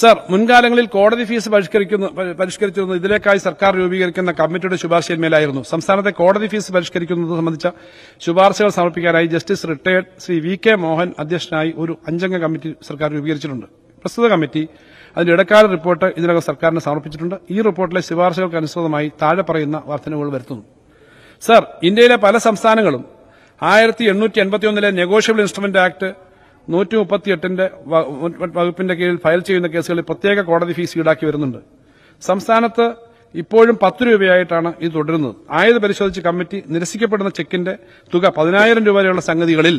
sir മുൻകാലങ്ങളിൽ കോടതി fees പരിഷ്കരിക്കുന്നു പരിഷ്കരിച്ചിരുന്നു ഇതിലേക്കായി സർക്കാർ രൂപീകരിക്കുന്ന കമ്മിറ്റിയുടെ ശുപാർശയിന്മേലായിരുന്നു സംസ്ഥാനത്തെ കോടതി ഫീസ് പരിഷ്കരിക്കുന്നത് സംബന്ധിച്ച ശുപാർശകൾ സമർപ്പിക്കാനായി justice retired Shri V K Mohan അധ്യക്ഷനായി ഒരു അഞ്ചംഗ കമ്മിറ്റി സർക്കാർ രൂപീകരിച്ചിട്ടുണ്ട് പ്രസ്തുത കമ്മിറ്റി അതിന്റെ ഇടക്കാല റിപ്പോർട്ട് ഇതിനകം സർക്കാരിന് സമർപ്പിച്ചിട്ടുണ്ട് ഈ റിപ്പോർട്ടിലെ ശുപാർശകൾക്ക് അനുസൃതമായി താഴെ പറയുന്ന വർധനവുകൾ വരുത്തുന്നു സർ ഇന്ത്യയിലെ പല സംസ്ഥാനങ്ങളും ആയിരത്തി എണ്ണൂറ്റി എൺപത്തിയൊന്നിലെ നെഗോഷ്യബിൾ ഇൻസ്ട്രുമെന്റ് ആക്ട് നൂറ്റി മുപ്പത്തിയെട്ടിന്റെ വകുപ്പിന്റെ കീഴിൽ ഫയൽ ചെയ്യുന്ന കേസുകളിൽ പ്രത്യേക കോടതി ഫീസ് ഈടാക്കി വരുന്നുണ്ട് സംസ്ഥാനത്ത് ഇപ്പോഴും പത്ത് രൂപയായിട്ടാണ് ഇത് തുടരുന്നത് ആയത് പരിശോധിച്ച് കമ്മിറ്റി നിരസിക്കപ്പെടുന്ന ചെക്കിന്റെ തുക പതിനായിരം രൂപ വരെയുള്ള സംഗതികളിൽ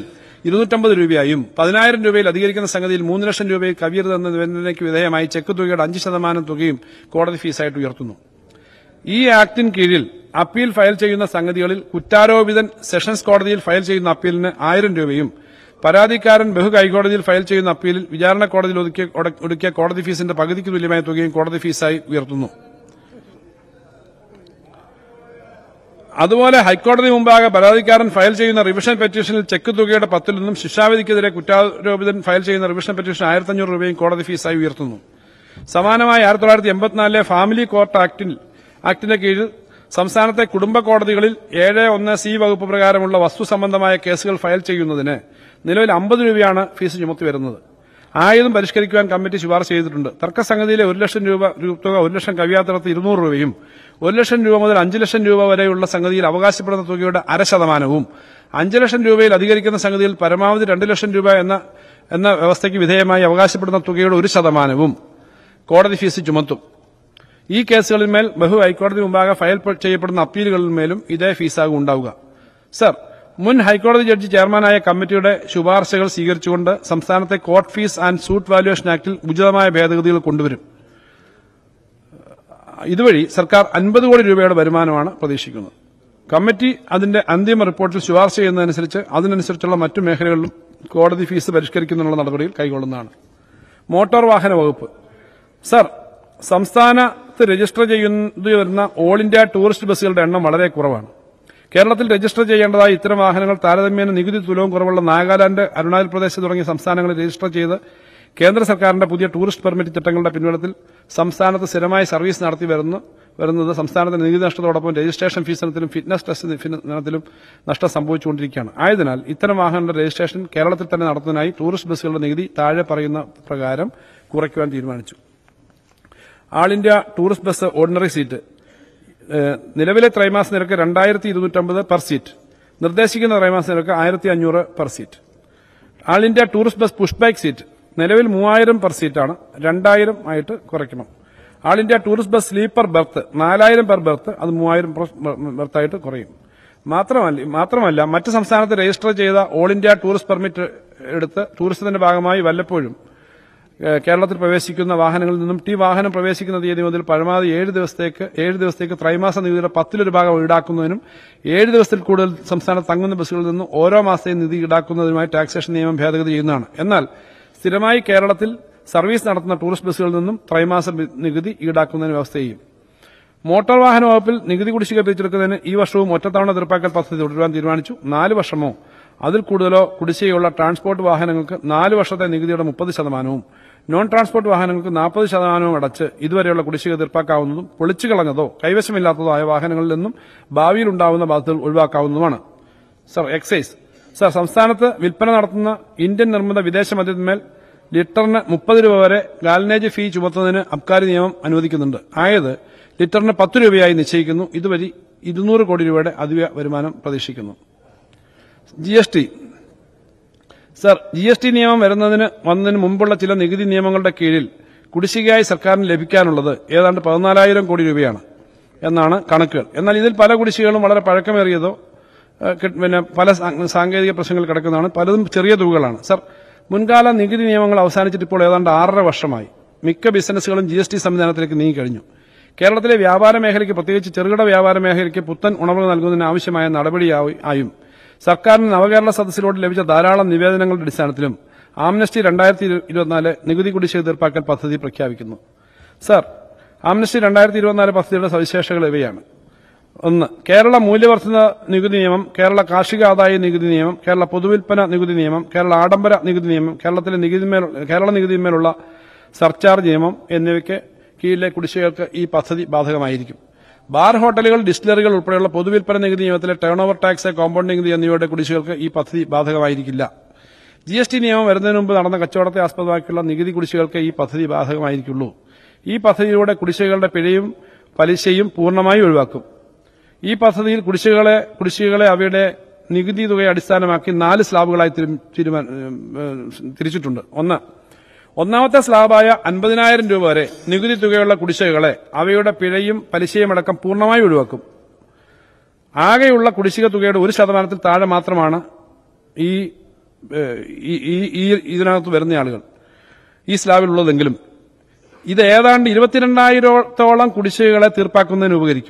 ഇരുന്നൂറ്റമ്പത് രൂപയായും പതിനായിരം രൂപയിൽ അധികരിക്കുന്ന സംഗതിയിൽ മൂന്ന് ലക്ഷം രൂപയിൽ എന്ന നിബന്ധനയ്ക്ക് വിധേയമായി ചെക്ക് തുകയുടെ അഞ്ച് ശതമാനം തുകയും കോടതി ഫീസായിട്ട് ഉയർത്തുന്നു ഈ ആക്ടിന് കീഴിൽ അപ്പീൽ ഫയൽ ചെയ്യുന്ന സംഗതികളിൽ കുറ്റാരോപിതൻ സെഷൻസ് കോടതിയിൽ ഫയൽ ചെയ്യുന്ന അപ്പീലിന് ആയിരം രൂപയും പരാതിക്കാരൻ ബഹു ഹൈക്കോടതിയിൽ ഫയൽ ചെയ്യുന്ന അപ്പീലിൽ വിചാരണ കോടതിയിൽ ഒടുക്കിയ കോടതി ഫീസിന്റെ പകുതിക്ക് തുല്യമായ തുകയും കോടതി ഫീസായി ഉയർത്തുന്നു അതുപോലെ ഹൈക്കോടതി മുമ്പാകെ പരാതിക്കാരൻ ഫയൽ ചെയ്യുന്ന റിവിഷൻ പെറ്റീഷനിൽ ചെക്ക് തുകയുടെ നിന്നും ശിക്ഷാവിധിക്കെതിരെ കുറ്റാരോപിതൻ ഫയൽ ചെയ്യുന്ന റിവിഷൻ പെറ്റീഷൻ അഞ്ഞൂറ് രൂപയും കോടതി ഫീസായി ഉയർത്തുന്നു സമാനമായി ആയിരത്തി തൊള്ളായിരത്തി എൺപത്തിനാലിലെ ഫാമിലി കോർട്ട് ആക്ടിൽ ആക്ടിന്റെ കീഴിൽ സംസ്ഥാനത്തെ കുടുംബ കോടതികളിൽ ഏഴ് ഒന്ന് സി വകുപ്പ് പ്രകാരമുള്ള വസ്തു സംബന്ധമായ കേസുകൾ ഫയൽ ചെയ്യുന്നതിന് നിലവിൽ അമ്പത് രൂപയാണ് ഫീസ് ചുമത്തി വരുന്നത് ആയതും പരിഷ്കരിക്കുവാൻ കമ്മിറ്റി ശുപാർശ ചെയ്തിട്ടുണ്ട് തർക്കസംഗതിയിലെ ഒരു ലക്ഷം രൂപ തുക ഒരു ലക്ഷം കവ്യാത്തരത്ത് ഇരുന്നൂറ് രൂപയും ഒരു ലക്ഷം രൂപ മുതൽ അഞ്ച് ലക്ഷം രൂപ വരെയുള്ള സംഗതിയിൽ അവകാശപ്പെടുന്ന തുകയുടെ അര ശതമാനവും അഞ്ച് ലക്ഷം രൂപയിൽ അധികരിക്കുന്ന സംഗതിയിൽ പരമാവധി രണ്ട് ലക്ഷം രൂപ എന്ന എന്ന വ്യവസ്ഥയ്ക്ക് വിധേയമായി അവകാശപ്പെടുന്ന തുകയുടെ ഒരു ശതമാനവും കോടതി ഫീസ് ചുമത്തും ഈ കേസുകളിന്മേൽ ബഹു ഹൈക്കോടതി മുമ്പാകെ ഫയൽ ചെയ്യപ്പെടുന്ന അപ്പീലുകളിന്മേലും ഇതേ ഫീസാകും ഉണ്ടാവുക സർ മുൻ ഹൈക്കോടതി ജഡ്ജി ചെയർമാനായ കമ്മിറ്റിയുടെ ശുപാർശകൾ സ്വീകരിച്ചുകൊണ്ട് സംസ്ഥാനത്തെ court fees and suit valuation ആക്ടിൽ ഉചിതമായ ഭേദഗതികൾ കൊണ്ടുവരും ഇതുവഴി സർക്കാർ അൻപത് കോടി രൂപയുടെ വരുമാനമാണ് പ്രതീക്ഷിക്കുന്നത് കമ്മിറ്റി അതിന്റെ അന്തിമ റിപ്പോർട്ടിൽ ശുപാർശ ചെയ്യുന്നതനുസരിച്ച് അതിനനുസരിച്ചുള്ള മറ്റു മേഖലകളിലും കോടതി ഫീസ് പരിഷ്കരിക്കുന്നതിനുള്ള നടപടിയിൽ കൈക്കൊള്ളുന്നതാണ് മോട്ടോർ വാഹന വകുപ്പ് സർ സംസ്ഥാനത്ത് രജിസ്റ്റർ ചെയ്തു വരുന്ന ഓൾ ഇന്ത്യ ടൂറിസ്റ്റ് ബസ്സുകളുടെ എണ്ണം വളരെ കുറവാണ് കേരളത്തിൽ രജിസ്റ്റർ ചെയ്യേണ്ടതായ ഇത്തരം വാഹനങ്ങൾ താരതമ്യേന നികുതി തുലവും കുറവുള്ള നാഗാലാന്റ് അരുണാചൽ പ്രദേശ് തുടങ്ങിയ സംസ്ഥാനങ്ങളിൽ രജിസ്റ്റർ ചെയ്ത് കേന്ദ്ര സർക്കാരിന്റെ പുതിയ ടൂറിസ്റ്റ് പെർമിറ്റ് ചട്ടങ്ങളുടെ പിൻവലത്തിൽ സംസ്ഥാനത്ത് സ്ഥിരമായി സർവീസ് നടത്തി വരുന്നു വരുന്നത് സംസ്ഥാനത്തിന്റെ നികുതി നഷ്ടത്തോടൊപ്പം രജിസ്ട്രേഷൻ ഫീസിനത്തിലും ഫിറ്റ്നസ് ടെസ്റ്റ് ഇനത്തിലും നഷ്ടം സംഭവിച്ചുകൊണ്ടിരിക്കുകയാണ് ആയതിനാൽ ഇത്തരം വാഹനങ്ങളുടെ രജിസ്ട്രേഷൻ കേരളത്തിൽ തന്നെ നടത്തുന്നതിനായി ടൂറിസ്റ്റ് ബസ്സുകളുടെ നികുതി താഴെ പറയുന്ന പ്രകാരം കുറയ്ക്കുവാൻ തീരുമാനിച്ചു all India tourist bus ordinary seat നിലവിലെ ത്രൈമാസ നിരക്ക് രണ്ടായിരത്തി ഇരുന്നൂറ്റമ്പത് പെർ സീറ്റ് നിർദ്ദേശിക്കുന്ന ത്രൈമാസ നിരക്ക് ആയിരത്തി അഞ്ഞൂറ് per seat all India tourist bus push back seat നിലവിൽ മൂവായിരം പെർ സീറ്റാണ് രണ്ടായിരം ആയിട്ട് കുറയ്ക്കണം all India tourist bus sleeper berth നാലായിരം പെർ ബെർത്ത് അത് മൂവായിരം ബെർത്തായിട്ട് കുറയും മാത്രമല്ല മാത്രമല്ല മറ്റ് സംസ്ഥാനത്ത് രജിസ്റ്റർ ചെയ്ത ഓൾ ഇന്ത്യ ടൂറിസ്റ്റ് പെർമിറ്റ് എടുത്ത് ടൂറിസത്തിന്റെ ഭാഗമായി വല്ലപ്പോഴും കേരളത്തിൽ പ്രവേശിക്കുന്ന വാഹനങ്ങളിൽ നിന്നും ടി വാഹനം പ്രവേശിക്കുന്ന തീയതി മുതൽ പരമാവധി ഏഴ് ദിവസത്തേക്ക് ഏഴ് ദിവസത്തേക്ക് ത്രൈമാസ നികുതിയുടെ പത്തിലൊരു ഭാഗം ഈടാക്കുന്നതിനും ഏഴ് ദിവസത്തിൽ കൂടുതൽ സംസ്ഥാന തങ്ങുന്ന ബസ്സുകളിൽ നിന്നും ഓരോ മാസത്തെയും നികുതി ഈടാക്കുന്നതിനുമായി ടാക്സേഷൻ നിയമം ഭേദഗതി ചെയ്യുന്നതാണ് എന്നാൽ സ്ഥിരമായി കേരളത്തിൽ സർവീസ് നടത്തുന്ന ടൂറിസ്റ്റ് ബസ്സുകളിൽ നിന്നും ത്രൈമാസ നികുതി ഈടാക്കുന്നതിന് വ്യവസ്ഥ ചെയ്യും മോട്ടോർ വാഹന വകുപ്പിൽ നികുതി കുടിശ്ശിക പിരിച്ചെടുക്കുന്നതിന് ഈ വർഷവും ഒറ്റത്തവണ തീർപ്പാക്കൽ പദ്ധതി തുടരുവാൻ തീരുമാനിച്ചു നാല് വർഷമോ അതിൽ കൂടുതലോ കുടിശ്ശികയുള്ള ട്രാൻസ്പോർട്ട് വാഹനങ്ങൾക്ക് നാല് വർഷത്തെ നികുതിയുടെ മുപ്പത് ശതമാനവും നോൺ ട്രാൻസ്പോർട്ട് വാഹനങ്ങൾക്ക് നാൽപ്പത് ശതമാനവും അടച്ച് ഇതുവരെയുള്ള കുടിശ്ശിക തീർപ്പാക്കാവുന്നതും പൊളിച്ചു കളഞ്ഞതോ കൈവശമില്ലാത്തതോ ആയ വാഹനങ്ങളിൽ നിന്നും ഭാവിയിൽ ഉണ്ടാവുന്ന ബാധ്യതകൾ ഒഴിവാക്കാവുന്നതുമാണ് സർ എക്സൈസ് സർ സംസ്ഥാനത്ത് വിൽപ്പന നടത്തുന്ന ഇന്ത്യൻ നിർമ്മിത വിദേശ മദ്യത്തിന്മേൽ ലിറ്ററിന് മുപ്പത് രൂപ വരെ ഗാലിനേജ് ഫീ ചുമത്തുന്നതിന് അബ്കാരി നിയമം അനുവദിക്കുന്നുണ്ട് ആയത് ലിറ്ററിന് പത്ത് രൂപയായി നിശ്ചയിക്കുന്നു ഇതുവഴി ഇരുന്നൂറ് കോടി രൂപയുടെ അധിക വരുമാനം പ്രതീക്ഷിക്കുന്നു G S T sir G S T നിയമം വരുന്നതിന് വന്നതിന് മുമ്പുള്ള ചില നികുതി നിയമങ്ങളുടെ കീഴിൽ കുടിശ്ശികയായി സർക്കാരിന് ലഭിക്കാനുള്ളത് ഏതാണ്ട് പതിനാലായിരം കോടി രൂപയാണ് എന്നാണ് കണക്കുകൾ എന്നാൽ ഇതിൽ പല കുടിശ്ശികളും വളരെ പഴക്കമേറിയതോ പിന്നെ പല സാങ്കേതിക പ്രശ്നങ്ങൾ കിടക്കുന്നതാണ് പലതും ചെറിയ തുകകളാണ് സർ മുൻകാല നികുതി നിയമങ്ങൾ അവസാനിച്ചിട്ട് ഇപ്പോൾ ഏതാണ്ട് ആറര വർഷമായി മിക്ക ബിസിനസ്സുകളും ജി എസ് ടി സംവിധാനത്തിലേക്ക് നീങ്ങിക്കഴിഞ്ഞു കേരളത്തിലെ വ്യാപാര മേഖലയ്ക്ക് പ്രത്യേകിച്ച് ചെറുകിട വ്യാപാര മേഖലയ്ക്ക് പുത്തൻ ഉണർവ് നൽകുന്നതിന് ആവശ്യമായ നടപടിയായും സർക്കാരിന് നവകേരള സദസ്സിലൂടെ ലഭിച്ച ധാരാളം നിവേദനങ്ങളുടെ അടിസ്ഥാനത്തിലും ആംനസ്റ്റി രണ്ടായിരത്തി ഇരുപത്തിനാല് നികുതി കുടിശ്ശിക തീർപ്പാക്കൽ പദ്ധതി പ്രഖ്യാപിക്കുന്നു സർ ആംനസ്റ്റി രണ്ടായിരത്തി ഇരുപത്തിനാല് പദ്ധതിയുടെ സവിശേഷകൾ ഇവയാണ് ഒന്ന് കേരള മൂല്യവർദ്ധിത നികുതി നിയമം കേരള കാർഷിക ആദായ നികുതി നിയമം കേരള പൊതുവിൽപ്പന നികുതി നിയമം കേരള ആഡംബര നികുതി നിയമം കേരളത്തിലെ നികുതിമേൽ കേരള നികുതിമേലുള്ള സർചാർജ് നിയമം എന്നിവയ്ക്ക് കീഴിലെ കുടിശ്ശികൾക്ക് ഈ പദ്ധതി ബാധകമായിരിക്കും ബാർ ഹോട്ടലുകൾ ഡിസ്റ്റിലറികൾ ഉൾപ്പെടെയുള്ള പൊതുവിൽപ്പന നികുതി നിയമത്തിലെ ടേൺ ഓവർ ടാക്സ് കോമ്പൌണ്ടിംഗ് നികുതി എന്നിവയുടെ കുടിശ്ശികൾക്ക് ഈ പദ്ധതി ബാധകമായിരിക്കില്ല ജി എസ് ടി നിയമം വരുന്നതിന് മുമ്പ് നടന്ന കച്ചവടത്തെ ആസ്പദമാക്കിയുള്ള നികുതി കുടിശ്ശികൾക്ക് ഈ പദ്ധതി ബാധകമായിരിക്കുള്ളൂ ഈ പദ്ധതിയിലൂടെ കുടിശ്ശികകളുടെ പിഴയും പലിശയും പൂർണ്ണമായി ഒഴിവാക്കും ഈ പദ്ധതിയിൽ കുടിശ്ശികളെ കുടിശ്ശികളെ അവയുടെ നികുതി തുകയെ അടിസ്ഥാനമാക്കി നാല് സ്ലാബുകളായി തിരിച്ചിട്ടുണ്ട് ഒന്ന് ഒന്നാമത്തെ സ്ലാബായ അൻപതിനായിരം രൂപ വരെ നികുതി തുകയുള്ള കുടിശ്ശികകളെ അവയുടെ പിഴയും അടക്കം പൂർണ്ണമായി ഒഴിവാക്കും ആകെയുള്ള കുടിശ്ശിക തുകയുടെ ഒരു ശതമാനത്തിൽ താഴെ മാത്രമാണ് ഈ ഇതിനകത്ത് വരുന്ന ആളുകൾ ഈ സ്ലാബിലുള്ളതെങ്കിലും ഇത് ഏതാണ്ട് ഇരുപത്തിരണ്ടായിരത്തോളം കുടിശ്ശികകളെ തീർപ്പാക്കുന്നതിന് ഉപകരിക്കും